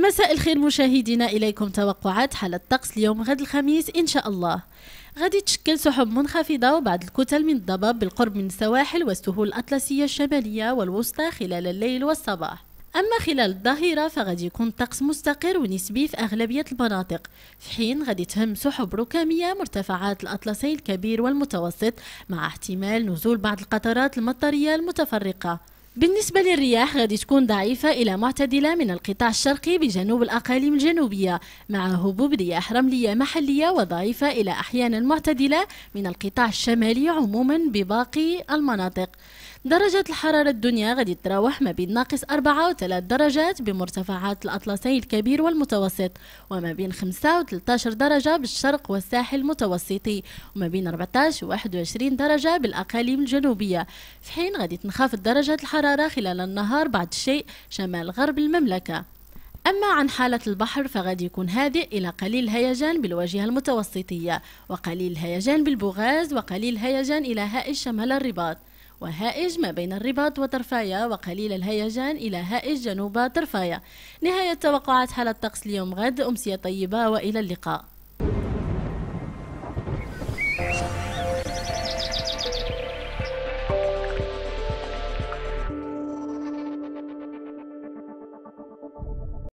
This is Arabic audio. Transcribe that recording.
مساء الخير مشاهدينا إليكم توقعات حالة الطقس اليوم غد الخميس إن شاء الله غادي تشكل سحب منخفضة وبعض الكتل من الضباب بالقرب من السواحل والسهول الأطلسية الشمالية والوسطى خلال الليل والصباح أما خلال الظهيرة فغادي يكون الطقس مستقر ونسبي في أغلبية المناطق في حين غادي تهم سحب ركامية مرتفعات الأطلسي الكبير والمتوسط مع احتمال نزول بعض القطرات المطرية المتفرقة بالنسبة للرياح غادي تكون ضعيفة إلى معتدلة من القطاع الشرقي بجنوب الأقاليم الجنوبية مع هبوب رياح رملية محلية وضعيفة إلى أحيانا معتدلة من القطاع الشمالي عموما بباقي المناطق درجة الحرارة الدنيا غادي تتراوح ما بين ناقص 4 و 3 درجات بمرتفعات الأطلسي الكبير والمتوسط وما بين 5 و 13 درجة بالشرق والساحل المتوسطي وما بين 14 و 21 درجة بالأقاليم الجنوبية في حين غادي تنخفض درجة الحرارة خلال النهار بعد الشيء شمال غرب المملكة أما عن حالة البحر فغادي يكون هادئ إلى قليل الهيجان بالواجهة المتوسطية وقليل الهيجان بالبغاز وقليل الهيجان إلى هائج شمال الرباط وهائج ما بين الرباط وطرفايا وقليل الهيجان إلى هائج جنوب طرفايا نهاية توقعات حالة الطقس اليوم غد أمسية طيبة وإلى اللقاء